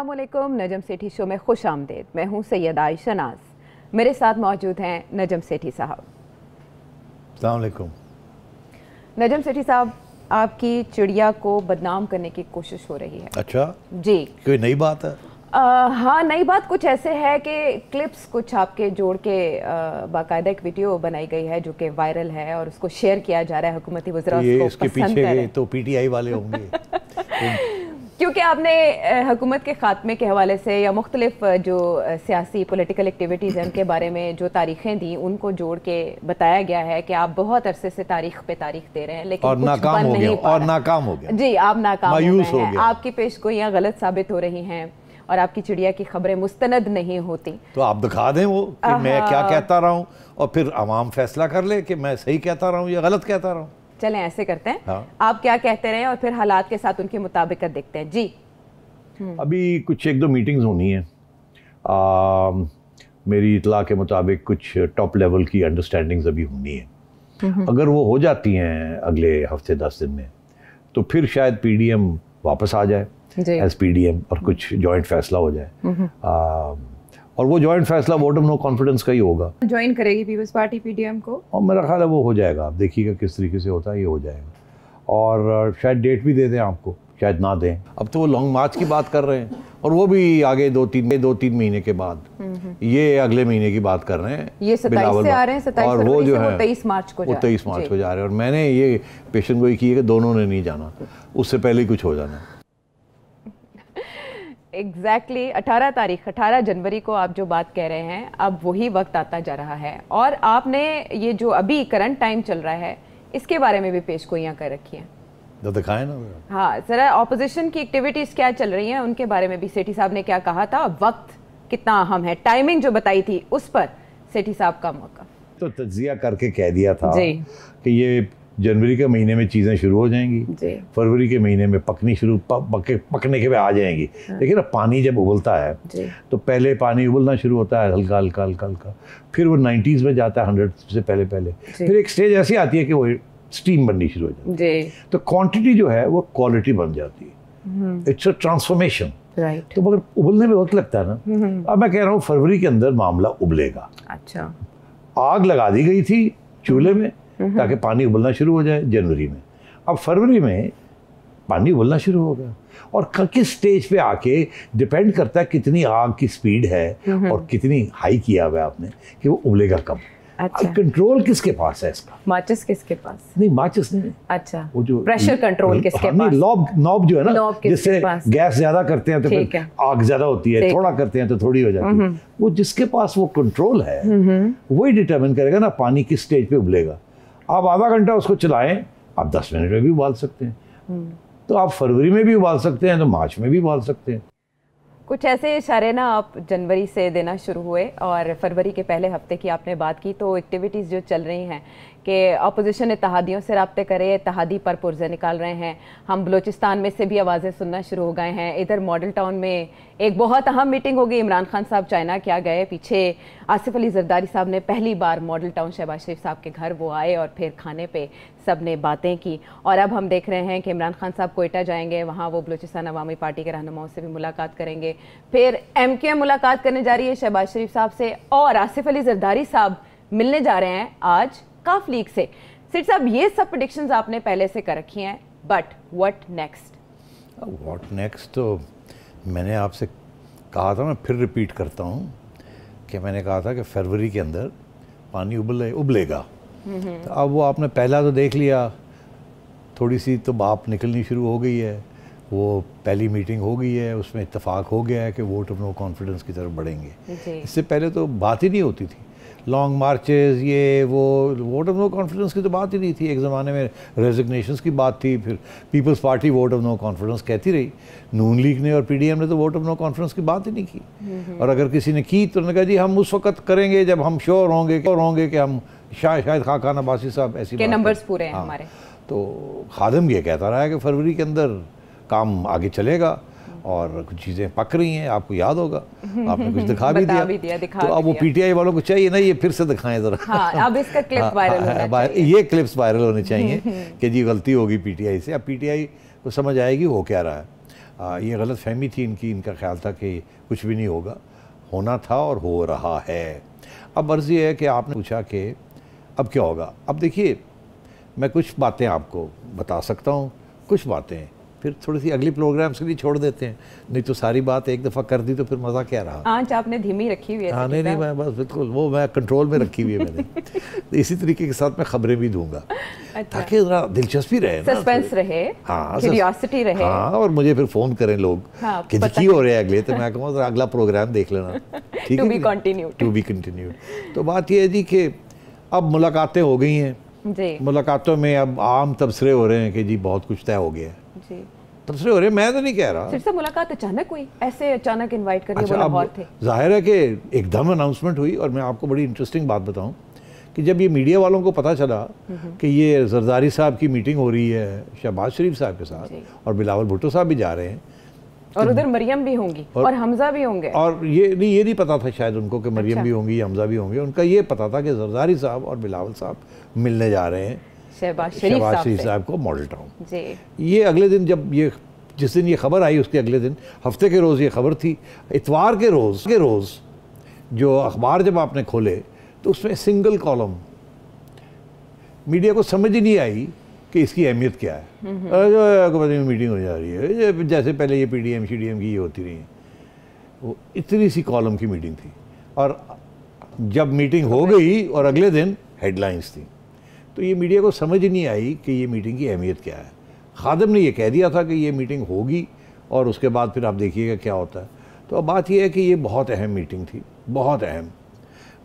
असलम नजम सेठी show में खुश आमदेद मैं हूँ सैयद आयशा नाज मेरे साथ मौजूद हैं नजम सेठी साहब नजम सेठी साहब आपकी चिड़िया को बदनाम करने की कोशिश हो रही है अच्छा जी कोई नई बात है आ, हाँ नई बात कुछ ऐसे है कि क्लिप्स कुछ आपके जोड़ के बाकायदा एक वीडियो बनाई गई है जो कि वायरल है और उसको शेयर किया जा रहा है हुकूमती वजरा तो इसके पीछे तो पीटीआई वाले होंगे तो क्योंकि आपने हुकूमत के ख़ात्मे के हवाले से या मुख्तलिफ जो सियासी पोलिटिकल एक्टिविटीज़ हैं उनके बारे में जो तारीखें दी उनको जोड़ के बताया गया है कि आप बहुत अरसे से तारीख पे तारीख दे रहे हैं लेकिन और नाकाम हो गया और नाकाम हो गया जी आप नाकाम मायूस हो, हो गया आपकी पेश गलत साबित हो रही हैं और आपकी चिड़िया की खबरें मुस्तंद नहीं होती तो आप दिखा दें वो कि मैं क्या कहता रहा हूँ और फिर आवाम फैसला कर ले कि मैं सही कहता रहा हूँ या गलत कहता रहा हूँ चलें ऐसे करते हैं हाँ। आप क्या कहते रहे और फिर हालात के साथ उनके मुताबिक देखते हैं जी हम्म। अभी कुछ एक दो मीटिंग्स होनी है आ, मेरी इतला के मुताबिक कुछ टॉप लेवल की अंडरस्टैंडिंग्स अभी होनी है हम्म। अगर वो हो जाती हैं अगले हफ्ते दस दिन में तो फिर शायद पीडीएम वापस आ जाए एज पीडीएम और कुछ जॉइंट फैसला हो जाए हम्म। और वो जॉइंट फैसला वोट ऑफ नो कॉन्फिडेंस का ही होगा ज्वाइन करेगी पीपल्स पार्टी पीडीएम को और मेरा ख्याल है वो हो जाएगा आप देखिएगा किस तरीके से होता है ये हो जाएगा और शायद डेट भी दे दें आपको शायद ना दें अब तो वो लॉन्ग मार्च की बात कर रहे हैं और वो भी आगे दो तीन दो तीन महीने के बाद ये अगले महीने की बात कर रहे हैं ये से आ रहे हैं और वो जो है तेईस मार्च को वो तेईस मार्च को जा रहे हैं और मैंने ये पेशन गोई की है कि दोनों ने नहीं जाना उससे पहले कुछ हो जाना एग्जैक्टली exactly, 18 तारीख 18 जनवरी को आप जो बात कह रहे हैं अब वही वक्त आता जा रहा है और आपने ये जो अभी करंट टाइम चल रहा है इसके बारे में भी पेश गोइयाँ कर रखी हैं तो दिखाए ना हाँ सर ऑपोजिशन की एक्टिविटीज़ क्या चल रही हैं उनके बारे में भी सेठी साहब ने क्या कहा था वक्त कितना अहम है टाइमिंग जो बताई थी उस पर सेठी साहब का मौका तो तजिया करके कह दिया था कि ये जनवरी के महीने में चीज़ें शुरू हो जाएंगी फरवरी के महीने में पकनी शुरू पके पकने के बाद आ जाएंगी हाँ। लेकिन अब पानी जब उबलता है तो पहले पानी उबलना शुरू होता है हल्का हल्का हल्का हल्का फिर वो नाइन्टीज़ में जाता है हंड्रेड से पहले पहले फिर एक स्टेज ऐसी आती है कि वो स्टीम बननी शुरू हो जाती है तो क्वान्टिटी जो है वो क्वालिटी बन जाती है इट्स अ ट्रांसफॉर्मेशन राइट तो मगर उबलने में वक्त लगता है ना हम्म, हम्म। अब मैं कह रहा हूँ फरवरी के अंदर मामला उबलेगा अच्छा आग लगा दी गई थी चूल्हे में ताकि पानी उबलना शुरू हो जाए जनवरी में अब फरवरी में पानी उबलना शुरू हो गया और किस स्टेज पे आके डिपेंड करता है कितनी आग की स्पीड है और कितनी हाई किया हुआ आपने कि वो उबलेगा कब अच्छा कंट्रोल किसके पास है इसका माचिस किसके पास नहीं माचिस नहीं अच्छा वो जो प्रेशर कंट्रोल किसके हाँ, पास लॉब नॉब जो है ना जिससे गैस ज्यादा करते हैं तो फिर आग ज्यादा होती है थोड़ा करते हैं तो थोड़ी हो जाती है वो जिसके पास वो कंट्रोल है वही डिटरमिन करेगा ना पानी किस स्टेज पे उबलेगा आप आधा घंटा उसको चलाएं आप दस मिनट में भी उबाल सकते हैं हम्म। तो आप फरवरी में भी उबाल सकते हैं तो मार्च में भी उबाल सकते हैं कुछ ऐसे इशारे ना आप जनवरी से देना शुरू हुए और फरवरी के पहले हफ्ते की आपने बात की तो एक्टिविटीज़ जो चल रही हैं कि अपोजिशन इतिहादियों से रबते करे इतिहादी पर पुर्जे निकाल रहे हैं हम बलोचिस्तान में से भी आवाज़ें सुनना शुरू हो गए हैं इधर मॉडल टाउन में एक बहुत अहम मीटिंग हो गई इमरान खान साहब चाइना क्या गए पीछे आसिफ अली जरदारी साहब ने पहली बार मॉडल टाउन शहबाज शरीफ साहब के घर वो आए और फिर खाने पर सब ने बातें की और अब हम देख रहे हैं कि इमरान खान साहब कोयटा जाएंगे वहाँ वो बलोचिस्तान अवामी पार्टी के रहनुमाओं से भी मुलाकात करेंगे फिर एम के मुलाकात करने जा रही है शहबाज शरीफ साहब से और आसिफ अली जरदारी साहब मिलने जा रहे हैं आज काफ लीग से सिर साहब ये सब प्रडिक्शंस आपने पहले से कर रखी हैं but what next what next तो मैंने आपसे कहा था मैं फिर रिपीट करता हूँ कि मैंने कहा था कि फरवरी के अंदर पानी उबले उबलेगा तो अब वो आपने पहला तो देख लिया थोड़ी सी तो बाप निकलनी शुरू हो गई है वो पहली मीटिंग हो गई है उसमें इतफाक़ हो गया है कि वोट अपनो कॉन्फिडेंस की तरफ बढ़ेंगे इससे पहले तो बात ही नहीं होती थी लॉन्ग मार्चेज ये वो वोट ऑफ नो कॉन्फिडेंस की तो बात ही नहीं थी एक ज़माने में रेजिग्नेशन की बात थी फिर Peoples Party vote of no confidence कहती रही नून लीग ने और पी ने तो वोट ऑफ नो कॉन्फिडेंस की बात ही नहीं की और अगर किसी ने की तो उन्होंने कहा जी हम उस वक्त करेंगे जब हम श्योर होंगे क्यों होंगे कि हम शायद शायद खाखान अबासी साहब ऐसी नंबर्स पूरे हैं हाँ। हमारे तो खादम ये कहता रहा है कि फरवरी के अंदर काम आगे चलेगा और कुछ चीज़ें पक रही हैं आपको याद होगा आपने कुछ दिखा भी दिया, भी दिया दिखा तो अब वो पीटीआई वालों को चाहिए ना ये फिर से दिखाएं जरा हाँ, अब इसका क्लिप हाँ, हाँ, हाँ, वायरल ये क्लिप्स वायरल होने चाहिए हम्म, हम्म। कि जी गलती होगी पीटीआई से अब पीटीआई को समझ आएगी हो क्या रहा है ये गलत फहमी थी इनकी इनका ख्याल था कि कुछ भी नहीं होगा होना था और हो रहा है अब मर्जी है कि आपने पूछा कि अब क्या होगा अब देखिए मैं कुछ बातें आपको बता सकता हूँ कुछ बातें फिर थोड़ी सी अगली प्रोग्राम्स के लिए छोड़ देते हैं नहीं तो सारी बात एक दफ़ा कर दी तो फिर मज़ा क्या रहा आज आपने धीमी रखी हुई है हाँ नहीं नहीं मैं बस बिल्कुल वो मैं कंट्रोल में रखी हुई है मैंने इसी तरीके के साथ मैं खबरें भी दूंगा अच्छा। ताकि ज़रा दिलचस्पी रहे सस्पेंस रहे हाँ क्यूरियोसिटी रहे हाँ और मुझे फिर फ़ोन करें लोग हाँ, कि हो रहे हैं अगले तो मैं कहूँगा अगला प्रोग्राम देख लेना ठीक है टू बी कंटिन्यू तो बात यह है जी कि अब मुलाकातें हो गई हैं मुलाकातों में अब आम तबसरे हो रहे हैं कि जी बहुत कुछ तय हो गया है से तबसरे हो रहे मैं तो नहीं कह रहा सिर्फ से मुलाकात अचानक हुई ऐसे अचानक इनवाइट करिए अच्छा, वो थे जाहिर है कि एकदम अनाउंसमेंट हुई और मैं आपको बड़ी इंटरेस्टिंग बात बताऊं कि जब ये मीडिया वालों को पता चला कि ये जरदारी साहब की मीटिंग हो रही है शहबाज शरीफ साहब के साथ और बिलावल भुट्टो साहब भी जा रहे हैं और तो उधर मरियम भी होंगी और, और हमजा भी होंगे और ये नहीं ये नहीं पता था शायद उनको कि मरियम अच्छा। भी होंगी हमजा भी होंगे उनका ये पता था कि जरदारी साहब और बिलावल साहब मिलने जा रहे हैं शहबाज शरीफ शरीफ साहब को मॉडल टाउन जी ये अगले दिन जब ये जिस दिन ये खबर आई उसके अगले दिन हफ्ते के रोज़ ये खबर थी इतवार के रोज़ के रोज़ जो अखबार जब आपने खोले तो उसमें सिंगल कॉलम मीडिया को समझ ही नहीं आई कि इसकी अहमियत क्या है मीटिंग हम्म, हम्म। होने जा रही है जैसे पहले ये P D M D M की ये होती रही वो इतनी सी कॉलम की मीटिंग थी और जब मीटिंग हो गई और अगले दिन हेडलाइंस थी तो ये मीडिया को समझ नहीं आई कि ये मीटिंग की अहमियत क्या है खादम ने यह कह दिया था कि ये मीटिंग होगी और उसके बाद फिर आप देखिएगा क्या होता है तो अब बात यह है कि ये बहुत अहम मीटिंग थी बहुत अहम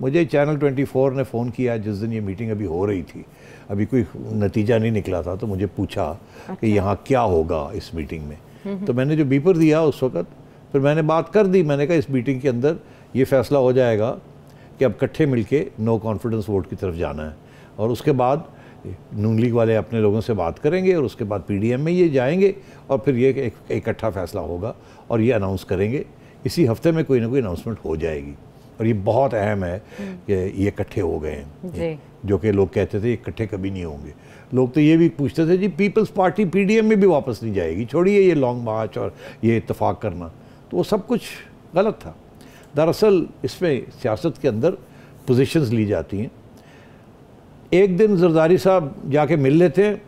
मुझे चैनल 24 ने फ़ोन किया जिस दिन ये मीटिंग अभी हो रही थी अभी कोई नतीजा नहीं निकला था तो मुझे पूछा अच्छा। कि यहाँ क्या होगा इस मीटिंग में हम्म, हम्म। तो मैंने जो बीपर दिया उस वक्त फिर मैंने बात कर दी मैंने कहा इस मीटिंग के अंदर ये फैसला हो जाएगा कि अब इकट्ठे मिलके नो कॉन्फिडेंस वोट की तरफ जाना है और उसके बाद नून लीग वाले अपने लोगों से बात करेंगे और उसके बाद पीडीएम में ये जाएंगे और फिर ये इकट्ठा फैसला होगा और ये अनाउंस करेंगे इसी हफ्ते में कोई ना कोई अनाउंसमेंट हो जाएगी और ये बहुत अहम है हम्म। कि ये इकट्ठे हो गए हैं जो कि लोग कहते थे इकट्ठे कभी नहीं होंगे लोग तो ये भी पूछते थे जी पीपल्स पार्टी पीडीएम में भी वापस नहीं जाएगी छोड़िए ये लॉन्ग मार्च और ये इतफाक़ करना तो वो सब कुछ गलत था दरअसल इसमें सियासत के अंदर पोजीशंस ली जाती हैं एक दिन जरदारी साहब जाके मिल लेते हैं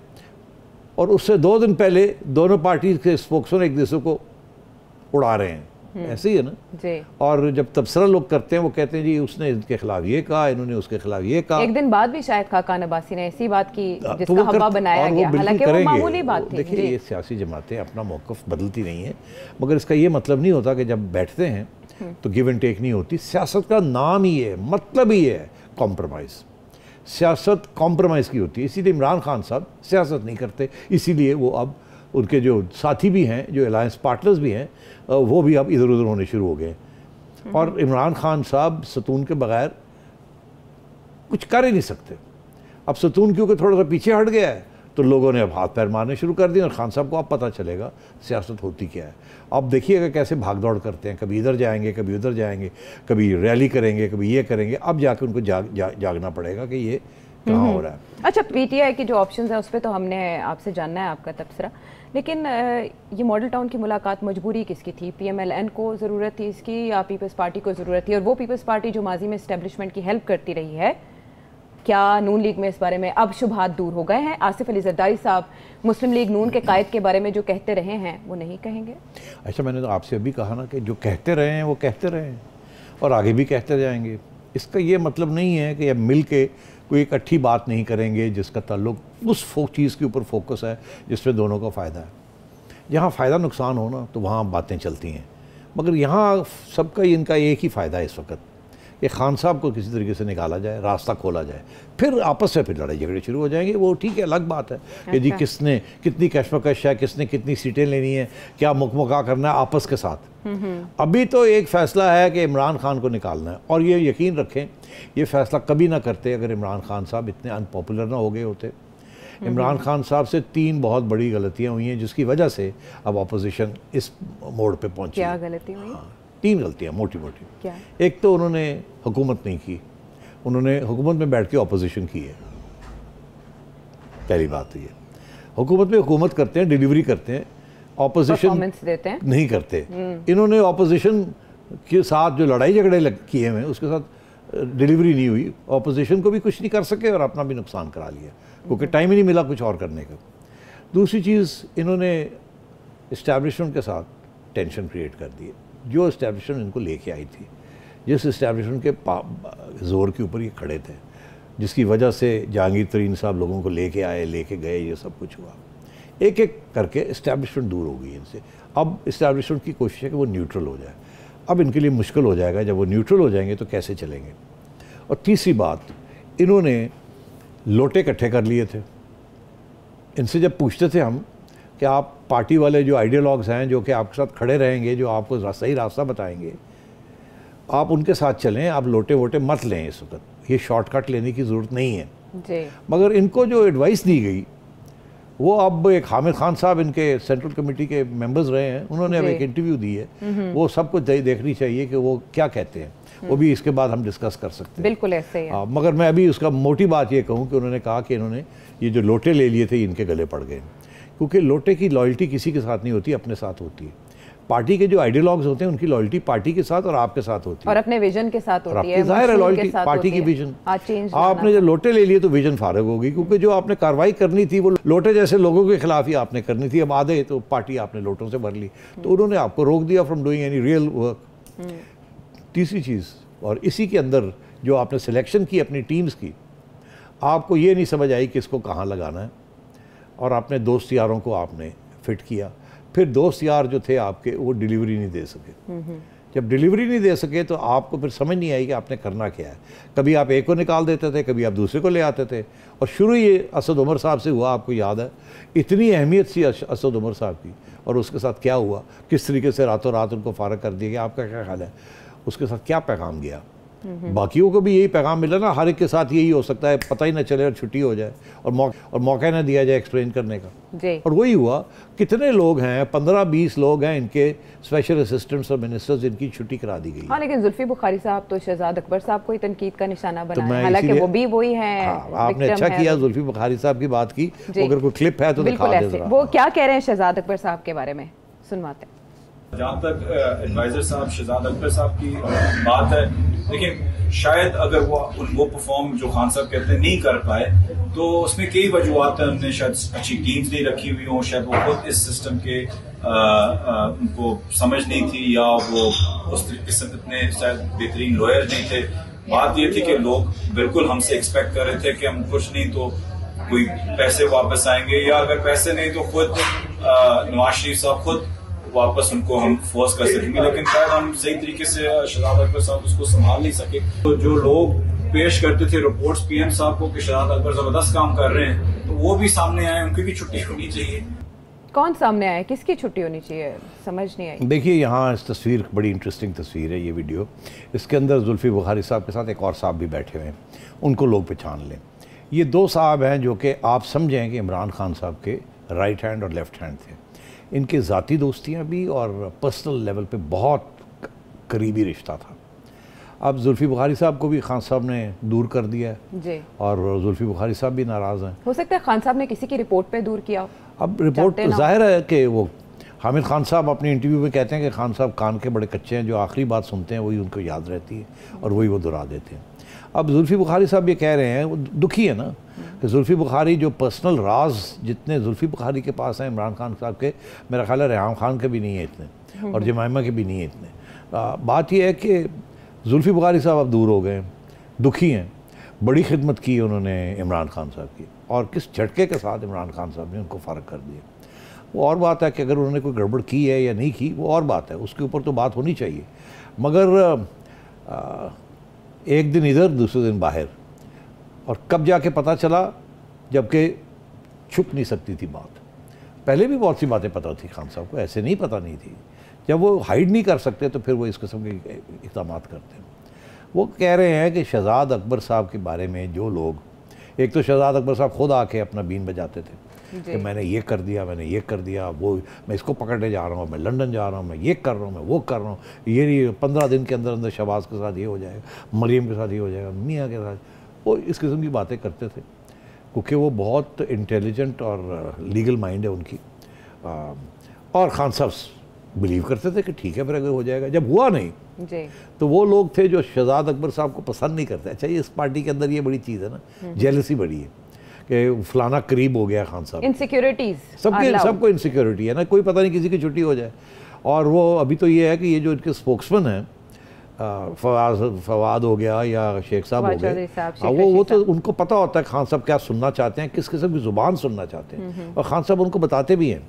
और उससे दो दिन पहले दोनों पार्टी के स्पोक्सन एक दूसरे को उड़ा रहे हैं हम्म। ऐसे ही है ना जी और जब तबसरा लोग करते हैं वो कहते हैं जी उसने इनके खिलाफ ये कहा इन्होंने उसके खिलाफ ये कहा एक दिन बाद भी शायद खाका नबासी ने ऐसी बात की हाँ, तो जिसका तो हवा बनाया गया हालांकि वो मामूली बात थी देखिए ये सियासी जमातें अपना मौकफ बदलती नहीं है मगर इसका ये मतलब नहीं होता कि जब बैठते हैं हम्म। तो गिव एंड टेक नहीं होती सियासत का नाम ही है मतलब ही है कॉम्प्रोमाइज़ सियासत कॉम्प्रोमाइज़ की होती है इसीलिए इमरान खान साहब सियासत नहीं करते इसीलिए वो अब उनके जो साथी भी हैं जो अलायंस पार्टनर्स भी हैं वो भी अब इधर उधर होने शुरू हो गए हम्म। और इमरान खान साहब सतून के बगैर कुछ कर ही नहीं सकते अब सतून क्योंकि थोड़ा सा पीछे हट गया है तो लोगों ने अब हाथ पैर मारने शुरू कर दिए और खान साहब को अब पता चलेगा सियासत होती क्या है अब देखिएगा कैसे भाग दौड़ करते हैं कभी इधर जाएंगे कभी उधर जाएंगे कभी रैली करेंगे कभी ये करेंगे अब जाके उनको जाग, जा, जागना पड़ेगा कि ये कहाँ हम्म। हो रहा है अच्छा पीटीआई के जो ऑप्शंस हैं उस पर तो हमने आपसे जानना है आपका तबसरा लेकिन ये मॉडल टाउन की मुलाकात मजबूरी किसकी थी पीएमएलएन को ज़रूरत थी इसकी या पीपल्स पार्टी को ज़रूरत थी और वो पीपल्स पार्टी जो माजी में इस्टेब्लिशमेंट की हेल्प करती रही है क्या नून लीग में इस बारे में अब शुभात दूर हो गए हैं आसिफ अली जरदारी साहब मुस्लिम लीग नून के कायद के बारे में जो कहते रहे हैं वो नहीं कहेंगे अच्छा मैंने तो आपसे अभी कहा ना कि जो कहते रहे हैं वो कहते रहे हैं और आगे भी कहते जाएंगे इसका ये मतलब नहीं है कि अब मिल के कोई एक बात नहीं करेंगे जिसका ताल्लुक उस चीज़ के ऊपर फोकस है जिसमें दोनों का फ़ायदा है जहाँ फ़ायदा नुकसान हो ना तो वहाँ बातें चलती हैं मगर यहाँ सबका इनका एक ही फ़ायदा है इस वक्त ये खान साहब को किसी तरीके से निकाला जाए रास्ता खोला जाए फिर आपस में फिर लड़ाई झगड़े शुरू हो जाएंगे वो ठीक है अलग बात है कि जी अच्छा। किसने कितनी कश्मकश है किसने कितनी सीटें लेनी है क्या मुकमका करना है आपस के साथ हम्म, हम्म। अभी तो एक फ़ैसला है कि इमरान खान को निकालना है और ये यकीन रखें ये फ़ैसला कभी ना करते अगर इमरान खान साहब इतने अनपॉपुलर ना हो गए होते हम्म, इमरान खान साहब से तीन बहुत बड़ी गलतियां हुई हैं जिसकी वजह से अब अपोजिशन इस मोड़ पे पहुंची क्या गलती हुई हाँ। तीन गलतियाँ मोटी मोटी एक तो उन्होंने हुकूमत नहीं की उन्होंने हुकूमत में बैठ के अपोजिशन की है पहली बात तो ये हुकूमत में हुकूमत करते हैं डिलीवरी करते हैं अपोजिशन देते हैं नहीं करते हम्म। इन्होंने अपोजिशन के साथ जो लड़ाई झगड़े किए हुए हैं उसके साथ डिलीवरी नहीं हुई अपोजिशन को भी कुछ नहीं कर सके और अपना भी नुकसान करा लिया क्योंकि टाइम हम्म। ही नहीं मिला कुछ और करने का दूसरी चीज़ इन्होंने इस्टेब्लिशमेंट के साथ टेंशन क्रिएट कर दी जो इस्टेब्लिशमेंट इनको लेके आई थी जिस इस्टेब्लिशमेंट के ज़ोर के ऊपर ये खड़े थे जिसकी वजह से जहांगीर तरीन साहब लोगों को लेके आए लेके गए ये सब कुछ हुआ एक एक करके इस्टेब्लिशमेंट दूर हो गई इनसे अब इस्टेब्लिशमेंट की कोशिश है कि वो न्यूट्रल हो जाए अब इनके लिए मुश्किल हो जाएगा जब वो न्यूट्रल हो जाएंगे तो कैसे चलेंगे और तीसरी बात इन्होंने लोटे इकट्ठे कर लिए थे इनसे जब पूछते थे हम कि आप पार्टी वाले जो आइडियोलॉग्स हैं जो कि आपके साथ खड़े रहेंगे जो आपको सही रास्ता बताएंगे आप उनके साथ चलें आप लोटे वोटे मत लें इस वक्त ये शॉर्टकट लेने की ज़रूरत नहीं है जी। मगर इनको जो एडवाइस दी गई वो अब एक हामिद खान साहब इनके सेंट्रल कमेटी के मेंबर्स रहे हैं उन्होंने अब एक इंटरव्यू दी है वो सबको दे, देखनी चाहिए कि वो क्या कहते हैं वो हम्म। भी इसके बाद हम डिस्कस कर सकते हैं बिल्कुल ऐसे ही हाँ, मगर मैं अभी उसका मोटी बात ये कहूँ कि उन्होंने कहा कि इन्होंने ये जो लोटे ले लिए थे इनके गले पड़ गए क्योंकि लोटे की लॉयल्टी किसी के साथ नहीं होती अपने साथ होती है पार्टी के जो आइडियोलॉग्स होते हैं उनकी लॉयल्टी पार्टी के साथ और आपके साथ होती है और अपने विजन के साथ होती है जाहिर है लॉयल्टी पार्टी की विजन हाँ, आपने जब लोटे ले लिए तो विजन फारग होगी क्योंकि जो आपने कार्रवाई करनी थी वो लोटे जैसे लोगों के खिलाफ ही आपने करनी थी अब आधे तो पार्टी आपने लोटों से भर ली तो उन्होंने आपको रोक दिया from doing any real work तीसरी चीज़ और इसी के अंदर जो आपने सिलेक्शन की अपनी टीम्स की आपको ये नहीं समझ आई कि इसको कहाँ लगाना है और अपने दोस्त यारों को आपने फिट किया फिर दोस्त यार जो थे आपके वो डिलीवरी नहीं दे सके जब डिलीवरी नहीं दे सके तो आपको फिर समझ नहीं आई कि आपने करना क्या है कभी आप एक को निकाल देते थे कभी आप दूसरे को ले आते थे और शुरू ये असद उमर साहब से हुआ आपको याद है इतनी अहमियत सी असद उमर साहब की और उसके साथ क्या हुआ किस तरीके से रातों रात उनको फारग कर दिया गया आपका क्या ख्याल है उसके साथ क्या पैगाम गया बाकियों को भी यही पैगाम मिला ना हर एक के साथ यही हो सकता है पता ही ना चले और छुट्टी हो जाए और मौक, और मौका ना दिया जाए एक्सप्लेन करने का और वही हुआ कितने लोग हैं पंद्रह बीस लोग हैं इनके स्पेशल असिस्टेंट्स और मिनिस्टर्स इनकी छुट्टी करा दी गई हाँ लेकिन जुल्फी बुखारी साहब तो शहजाद अकबर साहब को ही तनकीद का निशाना बना तो हालांकि वो भी वही है हाँ, आपने अच्छा किया जुल्फी बुखारी साहब की बात की अगर कोई क्लिप है तो वो क्या कह रहे हैं शहजाद अकबर साहब के बारे में सुनवाते हैं जहाँ तक एडवाइजर साहब शहजाद अकबर साहब की बात है देखिए शायद अगर वो वो परफॉर्म जो खान साहब कहते हैं नहीं कर पाए तो उसमें कई वजूहत हैं उनने शायद अच्छी टीम्स नहीं रखी हुई हों शायद वो खुद इस सिस्टम के उनको समझ नहीं थी या वो उस किस्म इतने शायद बेहतरीन लॉयर नहीं थे बात ये थी कि लोग बिल्कुल हमसे एक्सपेक्ट कर रहे थे कि हम कुछ नहीं तो कोई पैसे वापस आएंगे या अगर पैसे नहीं तो खुद नवाज शरीफ साहब खुद वापस उनको हम फोर्स कर सकेंगे लेकिन शायद हम सही तरीके से शराब अकबर साहब उसको संभाल नहीं सके तो जो लोग पेश करते थे रिपोर्ट्स पीएम साहब को कि शराब अकबर जबरदस्त काम कर रहे हैं तो वो भी सामने आए उनकी भी छुट्टी होनी चाहिए कौन सामने आए किसकी छुट्टी होनी चाहिए समझ नहीं आई देखिए यहाँ इस तस्वीर बड़ी इंटरेस्टिंग तस्वीर है ये वीडियो इसके अंदर जुल्फी बुखारी साहब के साथ एक और साहब भी बैठे हुए हैं उनको लोग पहचान लें ये दो साहब हैं जो कि आप समझें कि इमरान खान साहब के राइट हैंड और लेफ्ट हैंड थे इनके ज़ाती दोस्तियाँ भी और पर्सनल लेवल पे बहुत करीबी रिश्ता था अब जुल्फ़ी बुखारी साहब को भी खान साहब ने दूर कर दिया जी और जुल्फ़ी बुखारी साहब भी नाराज़ हैं हो सकता है खान साहब ने किसी की रिपोर्ट पे दूर किया अब रिपोर्ट जाहिर है कि वो हामिद खान साहब अपने इंटरव्यू में कहते हैं कि खान साहब कान के बड़े कच्चे हैं जो आखिरी बात सुनते हैं वही उनको याद रहती है और वही वो दोहरा देते हैं अब जुल्फ़ी बुखारी साहब ये कह रहे हैं दुखी है ना कि जुल्फ़ी बुखारी जो पर्सनल राज जितने जुल्फ़ी बुखारी के पास हैं इमरान खान साहब के मेरा ख्याल है रेहम खान के भी नहीं है इतने और जमायमा के भी नहीं है इतने आ, बात यह है कि जुल्फ़ी बुखारी साहब अब दूर हो गए दुखी हैं बड़ी खिदमत की उन्होंने इमरान खान साहब की और किस झटके के साथ इमरान खान साहब ने उनको फ़र्क कर दिया वो और बात है कि अगर उन्होंने कोई गड़बड़ की है या नहीं की वो और बात है उसके ऊपर तो बात होनी चाहिए मगर आ, एक दिन इधर दूसरे दिन बाहर और कब जाके पता चला जबकि छुप नहीं सकती थी बात पहले भी बहुत सी बातें पता थी खान साहब को ऐसे नहीं पता नहीं थी जब वो हाइड नहीं कर सकते तो फिर वो इस किस्म के इकदाम करते हैं वो कह रहे हैं कि शहजाद अकबर साहब के बारे में जो लोग एक तो शहजाद अकबर साहब खुद आके अपना बीन बजाते थे कि मैंने ये कर दिया मैंने ये कर दिया वो मैं इसको पकड़ने जा रहा हूँ मैं लंदन जा रहा हूँ मैं ये कर रहा हूँ मैं वो कर रहा हूँ ये पंद्रह दिन के अंदर अंदर शबाज के साथ ये हो जाएगा मरीम के साथ ये हो जाएगा मियाँ के साथ वो इस किस्म की बातें करते थे क्योंकि वो बहुत इंटेलिजेंट और लीगल uh, माइंड है उनकी uh, और खान साहब बिलीव करते थे कि ठीक है फिर अगर हो जाएगा जब हुआ नहीं तो वो लोग थे जो शहजाद अकबर साहब को पसंद नहीं करते अच्छा ये इस पार्टी के अंदर ये बड़ी चीज़ है ना जेलसी हम्म। बड़ी है कि फलाना करीब हो गया खान साहब इनसिक्योरिटीज सबके सबको इनसिक्योरिटी है ना कोई पता नहीं किसी की छुट्टी हो जाए और वो अभी तो ये है कि ये जो इनके स्पोक्समैन हैं फवाद फवाद हो गया या शेख साहब हो गए हाँ, वो वो तो उनको पता होता है खान साहब क्या सुनना चाहते हैं किस किस्म की ज़ुबान सुनना चाहते हैं हम्म, हम्म। और खान साहब उनको बताते भी हैं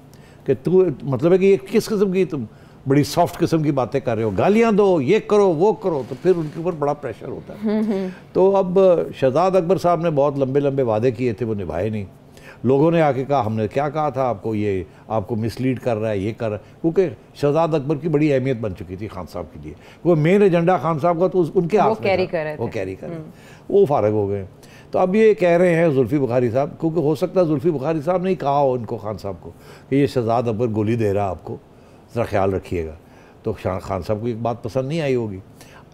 कि तू मतलब है कि ये किस किस्म की तुम बड़ी सॉफ्ट किस्म की बातें कर रहे हो गालियां दो ये करो वो करो तो फिर उनके ऊपर बड़ा प्रेशर होता है हम्म, हम्म। तो अब शहजाद अकबर साहब ने बहुत लंबे लंबे वादे किए थे वो निभाए नहीं लोगों ने आके कहा हमने क्या कहा था आपको ये आपको मिसलीड कर रहा है ये कर रहा है क्योंकि शहजाद अकबर की बड़ी अहमियत बन चुकी थी खान साहब के लिए वो मेन एजेंडा खान साहब का तो उनके हाथ कैरी था वो कैरी कर रहे हम्म। वो फारग हो गए तो अब ये कह रहे हैं जुल्फ़ी बुखारी साहब क्योंकि हो सकता है जुल्फ़ी बुखारी साहब ने ही कहा हो इनको खान साहब को कि ये शहजाद अकबर गोली दे रहा है आपको ज़रा ख्याल रखिएगा तो शाह खान साहब को एक बात पसंद नहीं आई होगी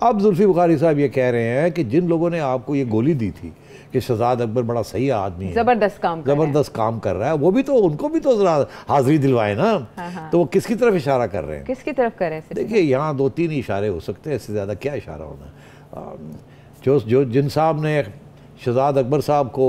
अब जुल्फ़ी बुखारी साहब ये कह रहे हैं कि जिन लोगों ने आपको ये गोली दी थी कि शहजाद अकबर बड़ा सही आदमी है ज़बरदस्त काम ज़बरदस्त काम कर रहा है वो भी तो उनको भी तो ज़रा हाजिरी दिलवाए ना हाँ हाँ। तो वो किसकी तरफ इशारा कर रहे हैं किसकी तरफ कर रहे हैं देखिए यहाँ दो तीन इशारे हो सकते हैं इससे ज़्यादा क्या इशारा होना जो जो जिन साहब ने शहजाद अकबर साहब को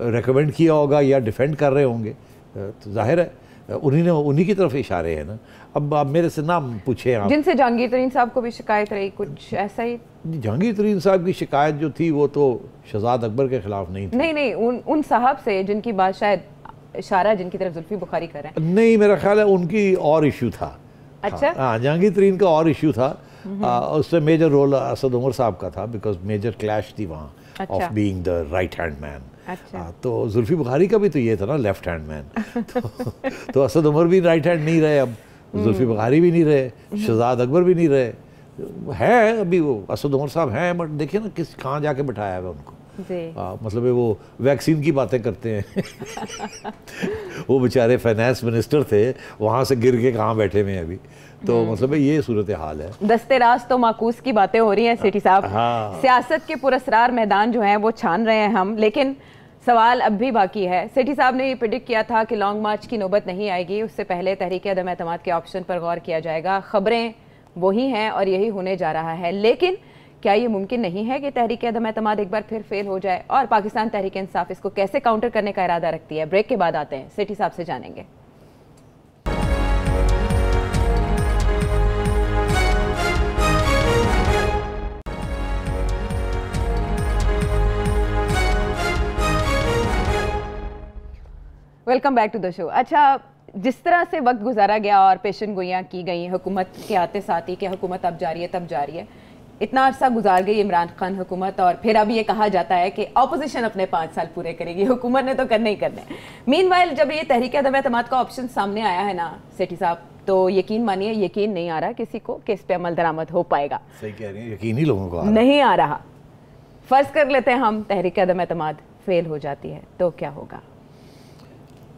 रिकमेंड किया होगा या डिफेंड कर रहे होंगे तो जाहिर है उन्हीं ने उन्हीं की तरफ इशारे हैं ना अब आप मेरे से नाम पूछे आप जिनसे जहांगीर तरीन साहब को भी शिकायत रही कुछ ऐसा ही जहांगीर तरीन साहब की शिकायत जो थी वो तो शहजाद अकबर के खिलाफ नहीं थी नहीं नहीं उन उन साहब से जिनकी बात शायद इशारा जिनकी तरफ जुल्फी बुखारी कर रहे हैं नहीं मेरा ख्याल है उनकी और इशू था अच्छा हाँ, हाँ जहांगीर तरीन का और इशू था आ, हाँ, उससे मेजर रोल असद उमर साहब का था बिकॉज मेजर क्लैश थी वहाँ of being the right hand man अच्छा।, अच्छा। हाँ, तो जुल्फी बुखारी का भी तो ये था ना लेफ्ट हैंड मैन तो, तो असद उमर भी राइट हैंड नहीं रहे अब हम्म। जुल्फी बघारी भी नहीं रहे हम्म। शहजाद अकबर भी नहीं रहे हैं अभी वो असद उमर साहब हैं बट देखिए ना किस कहाँ जाके बैठाया है उनको आ, मतलब वो वैक्सीन की बातें करते हैं वो बेचारे फाइनेंस मिनिस्टर थे वहाँ से गिर के कहाँ बैठे हुए हैं अभी तो हम्म। मतलब ये सूरत हाल है दस्ते रास तो माकूस की बातें हो रही हैं सिटी साहब हाँ। सियासत के पुरसरार मैदान जो हैं वो छान रहे हैं हम लेकिन सवाल अब भी बाकी है सेठी साहब ने ये प्रिडिक्ट किया था कि लॉन्ग मार्च की नौबत नहीं आएगी उससे पहले तहरीक अदम अहतमाद के ऑप्शन पर गौर किया जाएगा खबरें वही हैं और यही होने जा रहा है लेकिन क्या ये मुमकिन नहीं है कि तहरीक अदम अहतमाद एक बार फिर फेल हो जाए और पाकिस्तान तहरीक इंसाफ इसको कैसे काउंटर करने का इरादा रखती है ब्रेक के बाद आते हैं सेठी साहब से जानेंगे welcome back to the show अच्छा जिस तरह से वक्त गुजारा गया और पेशन गोयाँ की गई हुकूमत के आते साथ ही कि हुकूमत अब जा रही है तब जा रही है इतना अरसा गुजार गई इमरान खान हुकूमत और फिर अब ये कहा जाता है कि अपोजिशन अपने पाँच साल पूरे करेगी हुकूमत ने तो करने ही करने मीन वाइल जब ये तहरीक अदम अतमाद का ऑप्शन सामने आया है ना सेठी साहब तो यकीन मानिए यकीन नहीं आ रहा किसी को कि इस पर अमल दरामद हो पाएगा सही कह रही है यकीन ही लोगों को नहीं आ रहा फर्ज कर लेते हैं हम तहरीक अदम अतमाद फेल हो जाती है तो क्या होगा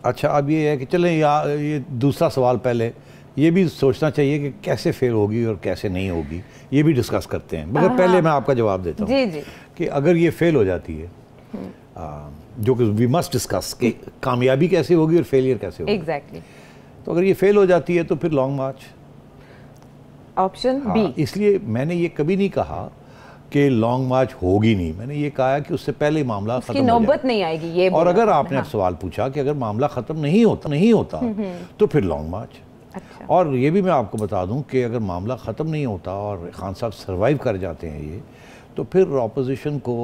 अच्छा अब ये है कि चलें या ये दूसरा सवाल पहले ये भी सोचना चाहिए कि कैसे फेल होगी और कैसे नहीं होगी ये भी डिस्कस करते हैं मगर हाँ, पहले हाँ। मैं आपका जवाब देता हूँ जी जी कि अगर ये फेल हो जाती है हम्म। आ, जो कि वी मस्ट डिस्कस कि कामयाबी कैसे होगी और फेलियर कैसे होगी एग्जैक्टली exactly. तो अगर ये फेल हो जाती है तो फिर लॉन्ग मार्च ऑप्शन बी इसलिए मैंने ये कभी नहीं कहा कि लॉन्ग मार्च होगी नहीं मैंने ये कहा कि उससे पहले मामला खत्म नौबत नहीं आएगी ये और अगर आपने हाँ। सवाल पूछा कि अगर मामला ख़त्म नहीं होता नहीं होता हम्म, हम्म। तो फिर लॉन्ग मार्च अच्छा। और ये भी मैं आपको बता दूं कि अगर मामला ख़त्म नहीं होता और खान साहब सरवाइव कर जाते हैं ये तो फिर अपोजिशन को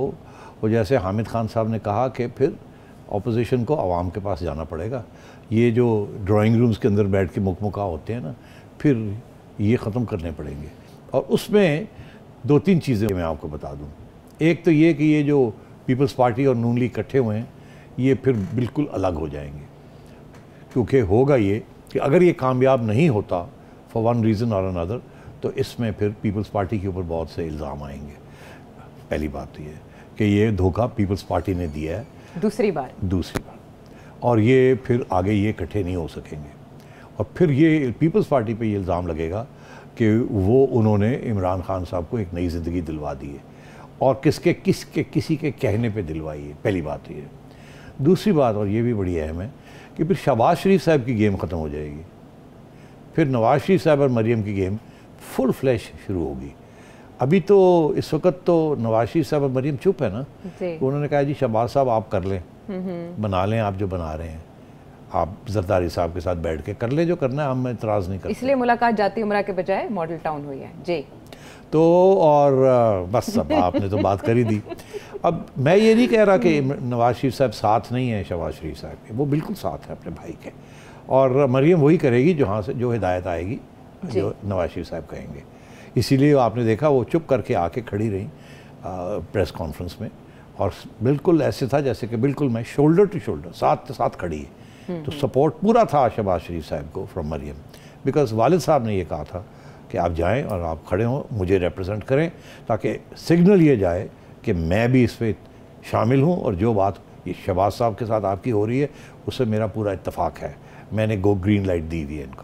वो जैसे हामिद खान साहब ने कहा कि फिर अपोजिशन को आवाम के पास जाना पड़ेगा ये जो ड्राइंग रूम्स के अंदर बैठ के मुकमुका होते हैं ना फिर ये ख़त्म करने पड़ेंगे और उसमें दो तीन चीज़ें मैं आपको बता दूं एक तो ये कि ये जो पीपल्स पार्टी और नून लीग इकट्ठे हुए हैं ये फिर बिल्कुल अलग हो जाएंगे क्योंकि होगा ये कि अगर ये कामयाब नहीं होता फॉर वन रीज़न और अनदर तो इसमें फिर पीपल्स पार्टी के ऊपर बहुत से इल्ज़ाम आएंगे पहली बात तो ये कि ये धोखा पीपल्स पार्टी ने दिया है दूसरी बार दूसरी बार और ये फिर आगे ये इकट्ठे नहीं हो सकेंगे और फिर ये पीपल्स पार्टी पे ये इल्ज़ाम लगेगा कि वो उन्होंने इमरान खान साहब को एक नई ज़िंदगी दिलवा दी है और किसके किस के किसी के कहने पे दिलवाई है पहली बात ये दूसरी बात और ये भी बड़ी अहम है कि फिर शबाज शरीफ साहब की गेम ख़त्म हो जाएगी फिर नवाज शरीफ साहब और मरीम की गेम फुल फ्लैश शुरू होगी अभी तो इस वक्त तो नवाज शरीफ साहब और मरीम चुप है ना तो उन्होंने कहा जी शबाज साहब आप कर लें हम्म, हम्म। बना लें आप जो बना रहे हैं आप जरदारी साहब के साथ बैठ के कर ले जो करना है हम इतराज़ नहीं कर इसलिए मुलाकात जाती उम्र के बजाय मॉडल टाउन हुई है जी तो और बस सब आपने तो बात कर ही दी अब मैं ये नहीं कह रहा कि नवाज शरीफ साहब साथ नहीं है शहबाज शरीफ साहब के वो बिल्कुल साथ हैं अपने भाई के और मरियम वही करेगी जहाँ से जो हिदायत आएगी जो नवाज शरीफ साहब कहेंगे इसीलिए आपने देखा वो चुप करके आके खड़ी रहीं प्रेस कॉन्फ्रेंस में और बिल्कुल ऐसे था जैसे कि बिल्कुल मैं शोल्डर टू शोल्डर साथ साथ खड़ी है तो सपोर्ट पूरा था शहबाज शरीफ साहब को फ्रॉम मरियम बिकॉज वालद साहब ने यह कहा था कि आप जाएँ और आप खड़े हों मुझे रिप्रेजेंट करें ताकि सिग्नल ये जाए कि मैं भी इस पर शामिल हूँ और जो बात ये शहबाज साहब के साथ आपकी हो रही है उससे मेरा पूरा इतफाक़ है मैंने गो ग्रीन लाइट दी हुई है इनको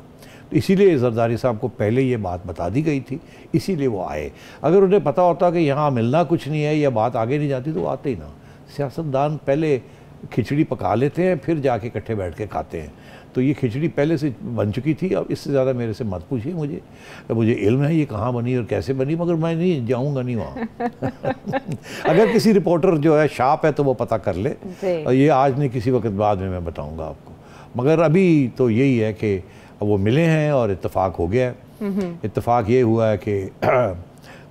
तो इसीलिए जरदारी साहब को पहले ये बात बता दी गई थी इसीलिए वो आए अगर उन्हें पता होता कि यहाँ मिलना कुछ नहीं है या बात आगे नहीं जाती तो आते ही ना सियासतदान पहले खिचड़ी पका लेते हैं फिर जाके इकट्ठे बैठ के खाते हैं तो ये खिचड़ी पहले से बन चुकी थी अब इससे ज़्यादा मेरे से मत पूछिए मुझे मुझे इल्म है ये कहाँ बनी और कैसे बनी मगर मैं नहीं जाऊँगा नहीं वहाँ अगर किसी रिपोर्टर जो है शाप है तो वो पता कर ले और ये आज नहीं किसी वक्त बाद में मैं बताऊँगा आपको मगर अभी तो यही है कि वो मिले हैं और इतफाक़ हो गया है इतफाक़ ये हुआ है कि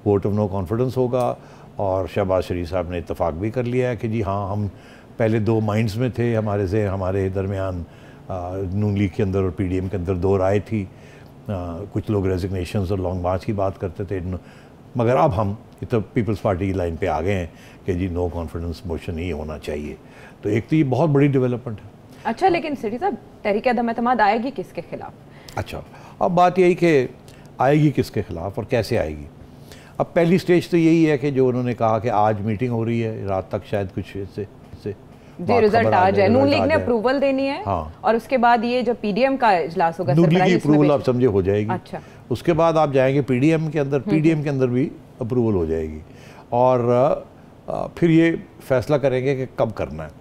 वोट ऑफ नो कॉन्फिडेंस होगा और शहबाज शरीफ साहब ने इतफाक़ भी कर लिया है कि जी हाँ हम पहले दो माइंड्स में थे हमारे से हमारे दरमियान नून लीग के अंदर और पीडीएम के अंदर दो राय थी आ, कुछ लोग रेजिग्नेशन और लॉन्ग मार्च की बात करते थे मगर अब हम तो पीपल्स पार्टी की लाइन पे आ गए हैं कि जी नो कॉन्फिडेंस मोशन ही होना चाहिए तो एक तो ये बहुत बड़ी डेवलपमेंट है अच्छा लेकिन सिटी साहब तहरीक अदम आएगी किसके खिलाफ अच्छा अब बात यही कि आएगी किसके खिलाफ और कैसे आएगी अब पहली स्टेज तो यही है कि जो उन्होंने कहा कि आज मीटिंग हो रही है रात तक शायद कुछ से जी रिजल्ट आ जाए नून लीग ने अप्रूवल देनी है हाँ। और उसके बाद ये जो पीडीएम का इजलास होगा नून लीग की अप्रूवल आप समझे हो जाएगी अच्छा उसके बाद आप जाएंगे पीडीएम के अंदर पीडीएम हम्म, हम्म। के अंदर भी अप्रूवल हो जाएगी और फिर ये फैसला करेंगे कि कब करना है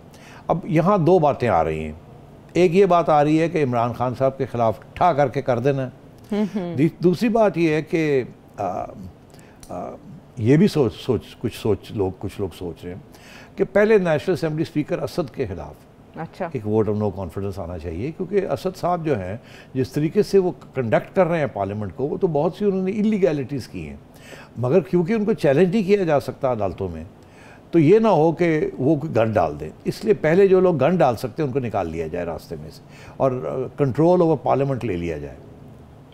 अब यहाँ दो बातें आ रही हैं एक ये बात आ रही है कि इमरान खान साहब के ख़िलाफ़ ठा करके कर देना हम्म, दूसरी बात ये है कि ये भी सोच सोच कुछ सोच लोग कुछ लोग सोच रहे हैं कि पहले नेशनल असम्बली स्पीकर असद के खिलाफ अच्छा एक वोट ऑफ नो कॉन्फिडेंस आना चाहिए क्योंकि असद साहब जो हैं जिस तरीके से वो कंडक्ट कर रहे हैं पार्लियामेंट को वो तो बहुत सी उन्होंने इलीगैलिटीज़ की हैं मगर क्योंकि उनको चैलेंज नहीं किया जा सकता अदालतों में तो ये ना हो कि वो गन डाल दें इसलिए पहले जो लोग गन डाल सकते हैं उनको निकाल लिया जाए रास्ते में से और कंट्रोल ओवर पार्लियामेंट ले लिया जाए